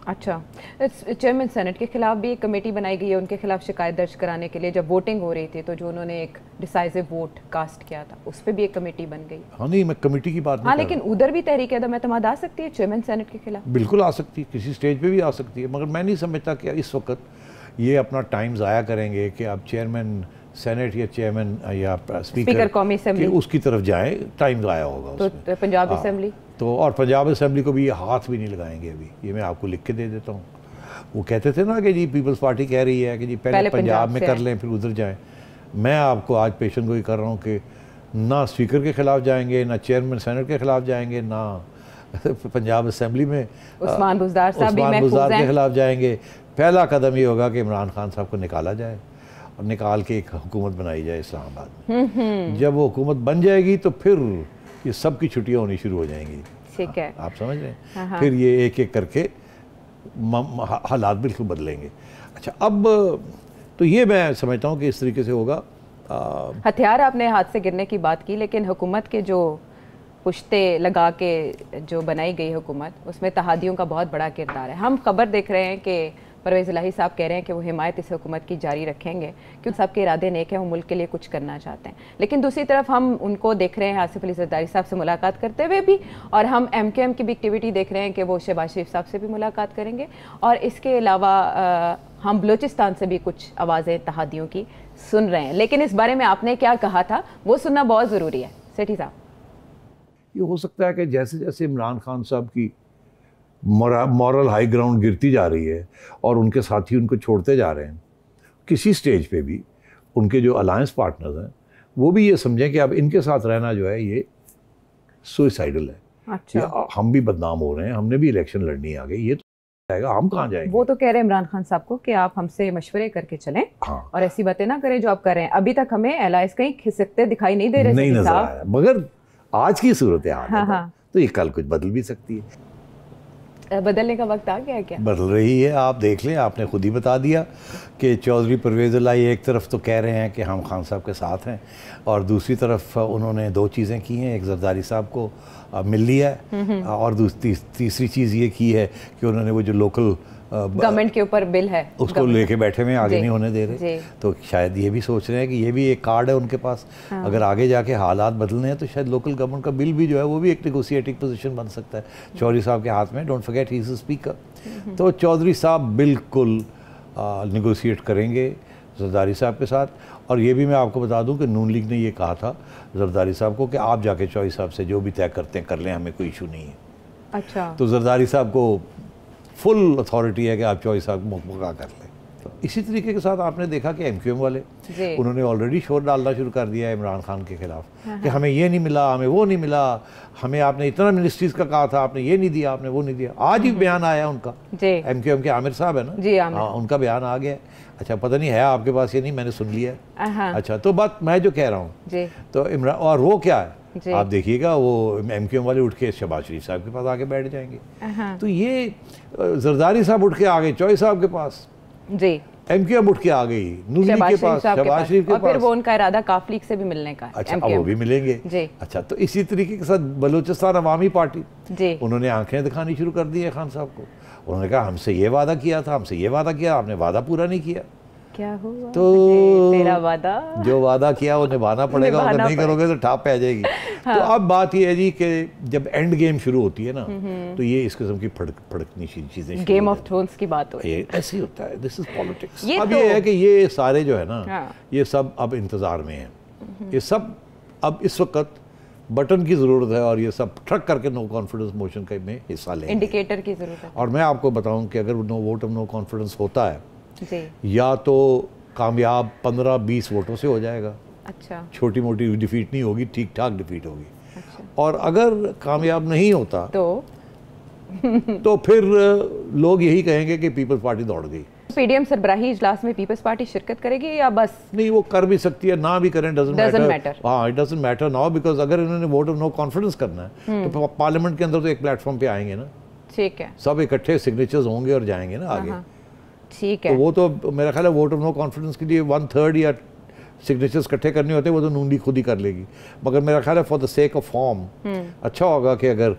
अच्छा चेयरमैन सेनेट के खिलाफ भी एक कमेटी बनाई गई है उनके खिलाफ शिकायत दर्ज कराने के लिए जब वोटिंग हो रही थी तो जो उन्होंने एक डिसाइसिव वोट कास्ट किया था उस पर भी एक कमेटी बन गई हाँ नहीं मैं कमेटी की बात हाँ लेकिन उधर भी तहरीक अदम तो आ सकती है चेयरमैन सेनेट के खिलाफ बिल्कुल आ सकती है किसी स्टेज पर भी आ सकती है मगर मैं नहीं समझता कि इस वक्त ये अपना टाइम ज़ाया करेंगे कि आप चेयरमैन सेनेट या चेयरमैन या स्पीकर, कौमी असम्बली उसकी तरफ जाए टाइम ज़ाया होगा तो, तो पंजाब असम्बली हाँ। तो और पंजाब असम्बली को भी ये हाथ भी नहीं लगाएंगे अभी ये मैं आपको लिख के दे देता हूँ वो कहते थे ना कि जी पीपल्स पार्टी कह रही है कि जी पहले, पहले पंजाब में कर लें फिर उधर जाएं मैं आपको आज पेशन गोई कर रहा हूँ कि ना स्पीकर के ख़िलाफ़ जाएंगे ना चेयरमैन सेनेट के ख़िलाफ़ जाएंगे ना पंजाब असम्बली में उस्मान बुजदार साहब के खिलाफ जाएंगे पहला कदम ये होगा कि इमरान खान साहब को निकाला जाए और निकाल के एक हुकूमत बनाई जाए इस्लामाबाद में हम्म, हम्म। जब वो हुकूमत बन जाएगी तो फिर ये सब की छुट्टियाँ होनी शुरू हो जाएंगी ठीक है आप समझ रहे हैं हाँ, हाँ। फिर ये एक एक करके हालात बिल्कुल बदलेंगे अच्छा अब तो ये मैं समझता हूँ कि इस तरीके से होगा हथियार आपने हाथ से गिरने की बात की लेकिन हुकूमत के जो पुश्ते लगा के जो बनाई गई हुकूमत उसमें तहादियों का बहुत बड़ा किरदार है हम खबर देख रहे हैं कि परवेज़ इलाही साहब कह रहे हैं कि वो हिमायत इस हुकूमत की जारी रखेंगे क्योंकि सबके इरादे नेक हैं वो मुल्क के लिए कुछ करना चाहते हैं लेकिन दूसरी तरफ हम उनको देख रहे हैं आसिफ अली सरदारी साहब से मुलाकात करते हुए भी और हम एम के एम की भी एक्टिविटी देख रहे हैं कि वो शहबाज शरीफ साहब से भी मुलाकात करेंगे और इसके अलावा हम बलूचिस्तान से भी कुछ आवाज़ें तहादियों की सुन रहे हैं लेकिन इस बारे में आपने क्या कहा था वो सुनना बहुत ज़रूरी है सेठी साहब ये हो सकता है कि जैसे जैसे इमरान खान साहब की मॉरल हाई ग्राउंड गिरती जा रही है और उनके साथ ही उनको छोड़ते जा रहे हैं किसी स्टेज पे भी उनके जो अलायंस पार्टनर्स हैं वो भी ये समझें कि अब इनके साथ रहना जो है ये सुइसाइडल है अच्छा। हम भी बदनाम हो रहे हैं हमने भी इलेक्शन लड़नी आ गई ये तो जाएगा हम कहाँ जाएंगे वो तो कह रहे हैं इमरान खान साहब को कि आप हमसे मशवरे करके चले हाँ। और ऐसी बातें ना करें जो आप कर रहे हैं अभी तक हमें एलाइस कहीं खिसकते दिखाई नहीं दे रहे नहीं नजर आया मगर आज की सूरत हाँ, है हाँ, हाँ। तो ये कल कुछ बदल भी सकती है बदलने का वक्त आ गया क्या बदल रही है आप देख लें आपने खुद ही बता दिया कि चौधरी परवेज़ लाई एक तरफ तो कह रहे हैं कि हम खान साहब के साथ हैं और दूसरी तरफ उन्होंने दो चीज़ें की हैं एक जरदारी साहब को मिल लिया है हम्म, हम्म। और तीसरी चीज़ ये की है कि उन्होंने वो जो लोकल गवर्नमेंट के ऊपर बिल है उसको लेके बैठे हुए आगे नहीं होने दे रहे तो शायद ये भी सोच रहे हैं कि ये भी एक कार्ड है उनके पास हाँ। अगर आगे जाके हालात बदलने हैं तो शायद लोकल गवर्नमेंट का बिल भी जो है वो भी एक निगोसिएटिंग पोजिशन बन सकता है हम्म। चौधरी साहब के हाथ में don't forget he is speaker तो चौधरी साहब बिल्कुल निगोसिएट करेंगे जरदारी साहब के साथ और ये भी मैं आपको बता दूं कि नून लीग ने ये कहा था जरदारी साहब को कि आप जाके चौधरी साहब से जो भी तय करते हैं कर लें हमें कोई इशू नहीं है अच्छा तो जरदारी साहब को फुल अथॉरिटी है कि आप चॉइस आप मौका कर लें तो इसी तरीके के साथ आपने देखा कि एम वाले उन्होंने ऑलरेडी शोर डालना शुरू कर दिया इमरान खान के खिलाफ हाँ, हाँ। कि हमें ये नहीं मिला हमें वो नहीं मिला हमें आपने इतना मिनिस्ट्रीज का कहा था आपने ये नहीं दिया आपने वो नहीं दिया आज ही बयान आया उनका एम क्यू एम के आमिर साहब है ना जी हाँ उनका बयान आ गया अच्छा पता नहीं है आपके पास ये नहीं मैंने सुन लिया हाँ, अच्छा तो बात मैं जो कह रहा हूँ तो इमरान और वो क्या है आप देखिएगा वो एम क्यू एम वाले उठ के शहबाज शरीफ साहब के पास आके बैठ जाएंगे तो ये जरदारी साहब उठ के आ गए चौई साहब के पास जी एम एम उठ के आ गई नूरी के पास शहबाज शरीफ के पास फिर वो उनका इरादा से भी मिलने का अच्छा वो भी मिलेंगे अच्छा तो इसी तरीके के साथ बलूचिस्तान अवामी पार्टी उन्होंने आंखें दिखानी शुरू कर दी है खान साहब को उन्होंने कहा हमसे ये वादा किया था हमसे ये वादा किया आपने वादा पूरा नहीं किया क्या हुआ तो तेरा वादा जो वादा किया वो निभाना पड़ेगा अगर नहीं करोगे तो ठाप पे आ जाएगी हाँ। तो अब बात यह है जी कि जब एंड गेम शुरू होती है ना हम्म, हम्म। तो ये इस किस्म की फड़क फड़कनी चीजें गेम ऑफ थ्रोन्स की बात हो ये ऐसे होता है दिस इज पॉलिटिक्स अब तो... ये है कि ये सारे जो है ना हाँ। ये सब अब इंतजार में है हम्म। ये सब अब इस वक्त बटन की ज़रूरत है और ये सब ट्रक करके नो कॉन्फिडेंस मोशन का में हिस्सा लें इंडिकेटर की ज़रूरत है और मैं आपको बताऊं कि अगर no vote of no confidence होता है या तो कामयाब पंद्रह बीस वोटों से हो जाएगा अच्छा छोटी मोटी डिफीट नहीं होगी ठीक ठाक डिफीट होगी अच्छा। और अगर कामयाब नहीं होता तो तो फिर लोग यही कहेंगे कि पीपल्स पार्टी दौड़ गई पीडीएम सरबराही इजलास में पीपल्स पार्टी शिरकत करेगी या बस नहीं वो कर भी सकती है ना भी करें डजन मैटर हाँ it doesn't matter now because अगर इन्होंने वोट ऑफ नो कॉन्फिडेंस करना है हम्म। तो पार्लियामेंट के अंदर तो एक प्लेटफॉर्म पे आएंगे ना ठीक है सब इकट्ठे सिग्नेचर्स होंगे और जाएंगे ना आगे हाँ, हाँ। ठीक तो है तो वो तो मेरा ख्याल है वोट ऑफ नो कॉन्फिडेंस के लिए वन थर्ड या सिग्नेचर्स इकट्ठे करने होते हैं वो तो नून लीग खुद ही कर लेगी मगर मेरा ख्याल है for the sake of form अच्छा होगा कि अगर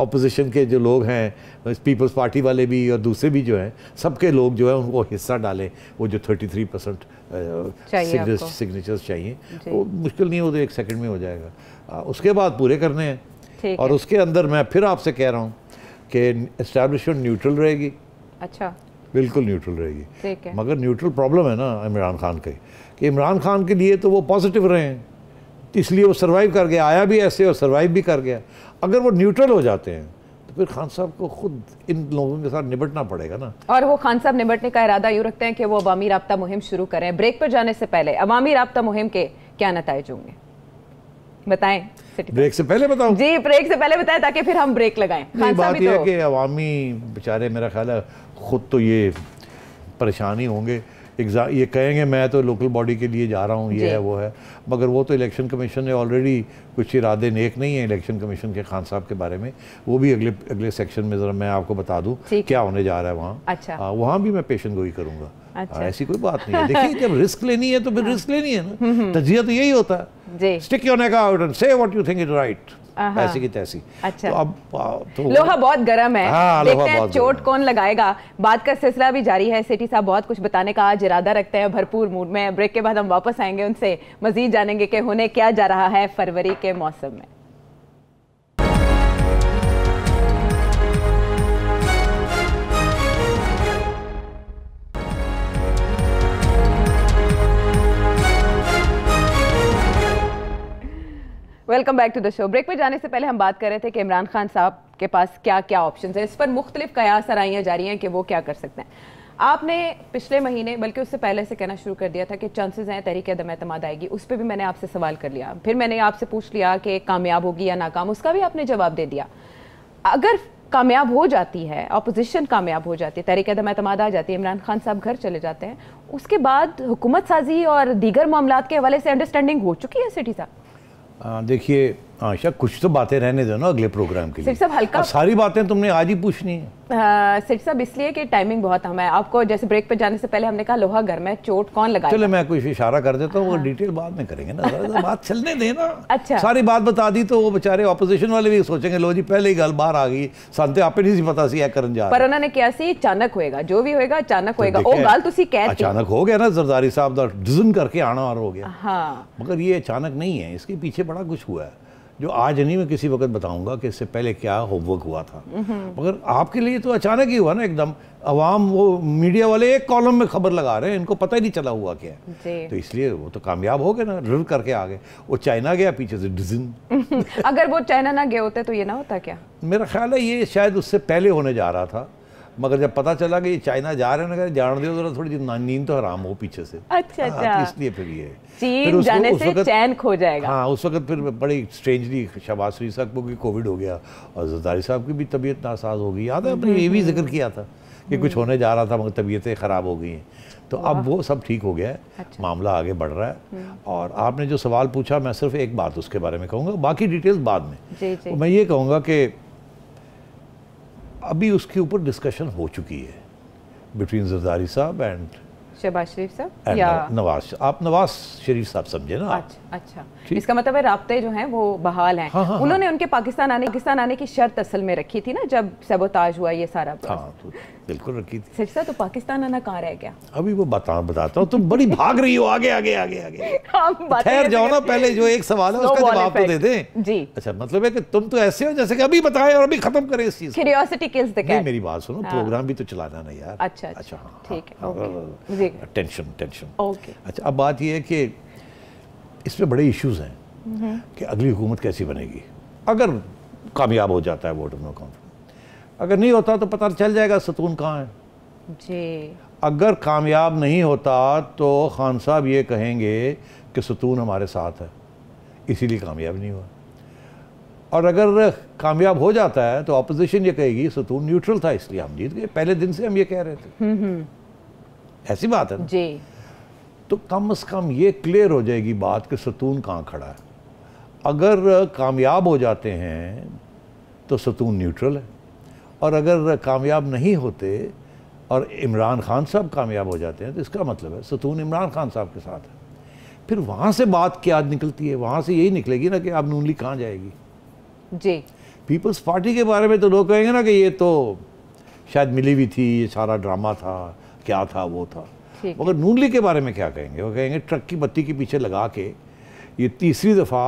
अपोजिशन के जो लोग हैं पीपल्स पार्टी वाले भी और दूसरे भी जो हैं सबके लोग जो है उनको हिस्सा डालें वो जो 33 परसेंट सिग्नेचर्स चाहिए वो मुश्किल नहीं हो तो एक सेकंड में हो जाएगा उसके बाद पूरे करने हैं और है। उसके अंदर मैं फिर आपसे कह रहा हूँ कि इस्टेब्लिशमेंट न्यूट्रल रहेगी अच्छा बिल्कुल न्यूट्रल रहेगी मगर न्यूट्रल प्रॉब्लम है ना इमरान खान का इमरान खान के लिए तो वो पॉजिटिव रहे हैं तो इसलिए वो सर्वाइव कर गया आया भी ऐसे और सर्वाइव भी कर गया अगर वो न्यूट्रल हो जाते हैं तो फिर खान साहब को खुद इन लोगों के साथ निबटना पड़ेगा ना और वो खान साहब निबटने का इरादा यूँ रखते हैं कि वो अवामी रबता मुहिम शुरू करें ब्रेक पर जाने से पहले अवामी रबता मुहिम के क्या नतज होंगे बताएं ब्रेक से पहले बताऊं जी ब्रेक से पहले बताएं ताकि फिर हम ब्रेक लगाएं खान बात तो यह है कि अवामी बेचारे मेरा ख्याल है खुद तो ये परेशानी होंगे एग्ज़ाम ये कहेंगे मैं तो लोकल बॉडी के लिए जा रहा हूँ ये है वो है मगर वो तो इलेक्शन कमीशन ने ऑलरेडी कुछ इरादे नेक नहीं है इलेक्शन कमीशन के खान साहब के बारे में वो भी अगले अगले सेक्शन में ज़रा मैं आपको बता दूँ क्या होने जा रहा है वहाँ अच्छा हाँ, वहाँ भी मैं पेशन गोई करूँगा अच्छा। हाँ, ऐसी कोई बात नहीं है देखिए जब रिस्क लेनी है तो फिर रिस्क हाँ। लेनी है ना हम्म, हम्म। तजिया तो यही होता है stick your neck out and say what you think is right ऐसी की तैसी अच्छा तो अब तो लोहा बहुत गर्म है हाँ, देखते हैं चोट कौन लगाएगा बात का सिलसिला भी जारी है सिटी साहब बहुत कुछ बताने का आज इरादा रखते हैं भरपूर मूड में ब्रेक के बाद हम वापस आएंगे उनसे मजीद जानेंगे कि होने क्या जा रहा है फरवरी के मौसम में welcome back to the show break पे जाने से पहले हम बात कर रहे थे कि इमरान खान साहब के पास क्या क्या ऑप्शन है इस पर मुख्तलिफ कयास सराइयाँ जारी हैं कि वो क्या कर सकते हैं आपने पिछले महीने बल्कि उससे पहले से कहना शुरू कर दिया था कि चांसेस हैं तहरीक अदम अतमाद आएगी उस पर भी मैंने आपसे सवाल कर लिया फिर मैंने आपसे पूछ लिया कि कामयाब होगी या नाकाम उसका भी आपने जवाब दे दिया अगर कामयाब हो जाती है अपोजिशन कामयाब हो जाती है तहरीक अदम अतमाद आ जाती है इमरान खान साहब घर चले जाते हैं उसके बाद हुकूमत साजी और दीगर मामला के हवाले से अंडरस्टैंडिंग हो चुकी है सिटी साहब देखिए आशा कुछ तो बातें रहने दो ना अगले प्रोग्राम के लिए सब हल्का सारी बातें तुमने आज ही पूछनी है सिर्फ सब इसलिए कि टाइमिंग बहुत हम है आपको जैसे ब्रेक पे जाने से पहले हमने कहा लोहा गर्म है चोट कौन लगा चलो मैं कुछ इशारा कर देता हूँ हाँ। वो डिटेल बाद में करेंगे ना जरा बात चलने देना अच्छा सारी बात बता दी तो वो बेचारे ऑपोजिशन वाले भी सोचेंगे लो जी पहले ही गल बाहर आ गई सानते आप नहीं पता सी करन जा पर उन्होंने क्या सी अचानक होएगा जो भी होएगा अचानक तो होएगा वो गल ਤੁਸੀਂ कह अचानक हो गया ना जरदारी साहब ਸਾਹਿਬ ਦਾ ਡਿਜ਼ਨ ਕਰਕੇ और हो गया हाँ मगर ये अचानक नहीं है इसके पीछे बड़ा कुछ हुआ है जो आज नहीं मैं किसी वक्त बताऊंगा कि इससे पहले क्या होमवर्क हुआ था मगर आपके लिए तो अचानक ही हुआ ना एकदम अवाम वो मीडिया वाले एक कॉलम में खबर लगा रहे हैं इनको पता ही नहीं चला हुआ क्या है तो इसलिए वो तो कामयाब हो गए ना रर करके आ गए वो चाइना गया पीछे से डिजिन अगर वो चाइना ना गए होते तो ये ना होता क्या मेरा ख्याल है ये शायद उससे पहले होने जा रहा था मगर जब पता चला कि ये चाइना जा रहे हैं ना जान दो जरा थोड़ी नींद तो हराम हो पीछे से अच्छा हाँ, तो अच्छा इसलिए फिर ये चीन जाने उस से चैन खो जाएगा हाँ उस वक्त फिर बड़ी स्ट्रेंजली शबाज शरीफ साहब को कोविड हो गया और जरदारी साहब की भी तबीयत नासाज हो गई याद है आपने ये भी हम्म, हम्म, जिक्र हम्म। किया था कि कुछ होने जा रहा था मगर तबीयतें ख़राब हो गई हैं तो अब वो सब ठीक हो गया है अच्छा। मामला आगे बढ़ रहा है और आपने जो सवाल पूछा मैं सिर्फ एक बात उसके बारे में कहूँगा बाकी डिटेल्स बाद में जी जी। तो मैं ये कहूँगा कि अभी उसके ऊपर डिस्कशन हो चुकी है बिटवीन जरदारी साहब एंड शहबाज शरीफ साहब या नवाज आप नवाज शरीफ साहब समझे ना अच्छा अच्छा इसका मतलब है रबते जो हैं वो बहाल हैं हाँ, हाँ, हाँ। उन्होंने हाँ, उनके पाकिस्तान आने पाकिस्तान आने की शर्त असल में रखी थी ना जब सबोताज हुआ ये सारा हाँ, तो बिल्कुल रखी थी सिरसा तो पाकिस्तान आना कहाँ रह गया अभी वो बता बताता हूँ तुम बड़ी भाग रही हो आगे आगे आगे आगे तो ठहर जाओ ना पहले जो एक सवाल है उसका जवाब तो दे दें जी अच्छा मतलब है कि तुम तो ऐसे हो जैसे कि अभी बताए और अभी खत्म करें इस चीज किल्स द मेरी बात सुनो प्रोग्राम हाँ। भी तो चलाना ना यार अच्छा अच्छा, अच्छा हाँ, ठीक है टेंशन टेंशन ओके अच्छा अब बात यह है कि इसमें बड़े इश्यूज हैं हम्म। कि अगली हुकूमत कैसी बनेगी अगर कामयाब हो जाता है वोट नो कॉन्फिडेंस अगर नहीं होता तो पता चल जाएगा सतून कहाँ है जी अगर कामयाब नहीं होता तो खान साहब ये कहेंगे कि सतून हमारे साथ है इसीलिए कामयाब नहीं हुआ और अगर कामयाब हो जाता है तो अपोजिशन ये कहेगी सतून न्यूट्रल था इसलिए हम जीत गए पहले दिन से हम ये कह रहे थे हम्म, हम्म। ऐसी बात है जी तो कम से कम ये क्लियर हो जाएगी बात कि सतून कहाँ खड़ा है अगर कामयाब हो जाते हैं तो सतून न्यूट्रल है और अगर कामयाब नहीं होते और इमरान खान साहब कामयाब हो जाते हैं तो इसका मतलब है सतून इमरान खान साहब के साथ है फिर वहाँ से बात क्या निकलती है वहाँ से यही निकलेगी ना कि आप नून लीग कहाँ जाएगी जी पीपल्स पार्टी के बारे में तो लोग कहेंगे ना कि ये तो शायद मिली हुई थी ये सारा ड्रामा था क्या था वो था मगर नून लीग के बारे में क्या कहेंगे वो कहेंगे ट्रक की बत्ती के पीछे लगा के ये तीसरी दफ़ा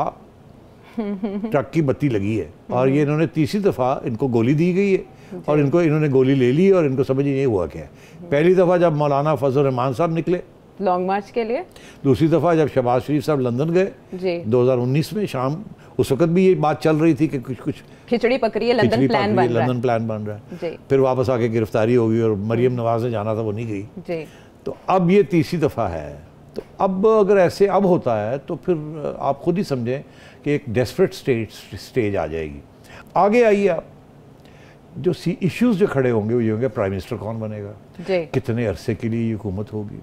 ट्रक की बत्ती लगी है हम्म। और ये इन्होंने तीसरी दफ़ा इनको गोली दी गई है और इनको इन्होंने गोली ले ली और इनको समझ नहीं हुआ क्या है हम्म। पहली दफ़ा जब मौलाना फजल रहमान साहब निकले लॉन्ग मार्च के लिए दूसरी दफ़ा जब शबाज शरीफ साहब लंदन गए दो हज़ार उन्नीस में शाम उस वक्त भी ये बात चल रही थी कि कुछ कुछ खिचड़ी पकड़ी है लंदन प्लान बन लंदन प्लान बन रहा है फिर वापस आके गिरफ्तारी हो गई और हम्म। मरियम नवाज ने जाना था वो नहीं गई तो अब ये तीसरी दफ़ा है तो अब अगर ऐसे अब होता है तो फिर आप खुद ही समझें कि एक डेस्परेट स्टेज स्टेज आ जाएगी आगे आइए आप जो सी इश्यूज जो खड़े होंगे वो ये होंगे प्राइम मिनिस्टर कौन बनेगा कितने अरसे के लिए ये हुकूमत होगी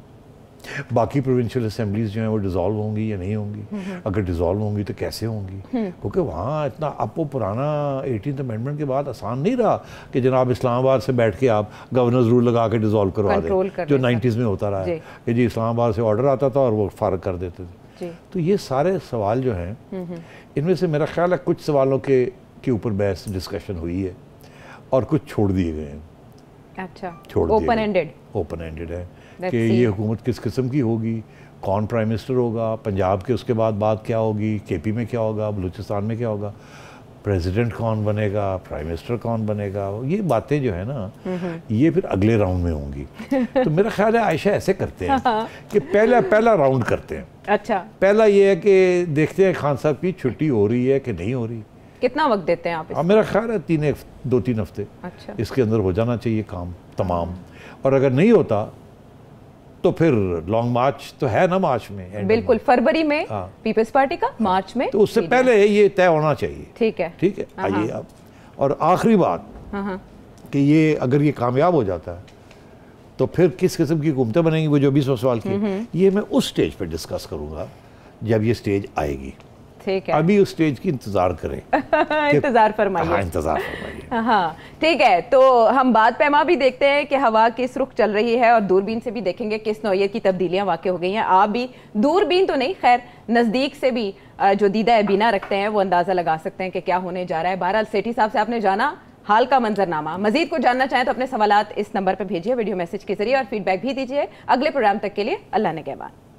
बाकी प्रोविंशियल असम्बलीज जो हैं वो डिज़ोल्व होंगी या नहीं होंगी अगर डिज़ोल्व होंगी तो कैसे होंगी क्योंकि वहाँ इतना अब वो पुराना एटीन अमेंडमेंट के बाद आसान नहीं रहा कि जनाब इस्लामाबाद से बैठ के आप गवर्नर रूल लगा के डिज़ोल्व करवा दें जो नाइन्टीज़ में होता रहा है कि जी इस्लामाबाद से ऑर्डर आता था और वो फारक कर देते थे तो ये सारे सवाल जो हैं इनमें से मेरा ख्याल है कुछ सवालों के के ऊपर बहस डिस्कशन हुई है और कुछ छोड़ दिए गए हैं अच्छा ओपन एंडेड ओपन एंडेड है कि ये हुकूमत किस किस्म की होगी कौन प्राइम मिनिस्टर होगा पंजाब के उसके बाद बात क्या होगी केपी में क्या होगा बलूचिस्तान में क्या होगा प्रेसिडेंट कौन बनेगा प्राइम मिनिस्टर कौन बनेगा ये बातें जो है ना ये फिर अगले राउंड में होंगी तो मेरा ख्याल है आयशा ऐसे करते हैं हाँ। कि पहला पहला राउंड करते हैं अच्छा पहला ये है कि देखते हैं खान साहब की छुट्टी हो रही है कि नहीं हो रही कितना वक्त देते हैं आप हाँ मेरा ख्याल है तीन दो तीन हफ्ते अच्छा। इसके अंदर हो जाना चाहिए काम तमाम और अगर नहीं होता तो फिर लॉन्ग मार्च तो है ना मार्च में बिल्कुल फरवरी में पीपल्स हाँ। पार्टी का मार्च में तो उससे पहले ये तय होना चाहिए ठीक है ठीक है हाँ, आइए आप हाँ। और आखिरी बात कि ये अगर ये कामयाब हो जाता है तो फिर किस किस्म की हुकूमतें बनेंगी वो जो बीसवा सवाल की हम्म, हम्म। ये मैं उस स्टेज पर डिस्कस करूँगा जब ये स्टेज आएगी ठीक है अभी उस स्टेज की इंतजार करें इंतजार फरमाइए हाँ इंतजार फरमाइए हाँ ठीक है तो हम बाद पैमा भी देखते हैं कि हवा किस रुख चल रही है और दूरबीन से भी देखेंगे किस नोयत की तब्दीलियां वाकई हो गई हैं आप भी दूरबीन तो नहीं खैर नज़दीक से भी जो दीदा बिना रखते हैं वो अंदाज़ा लगा सकते हैं कि क्या होने जा रहा है बहरहाल सेठी साहब से आपने जाना हाल का मंजरनामा मजीद को जानना चाहें तो अपने सवाल इस नंबर पर भेजिए वीडियो मैसेज के जरिए और फीडबैक भी दीजिए अगले प्रोग्राम तक के लिए अल्लाह ने कहवा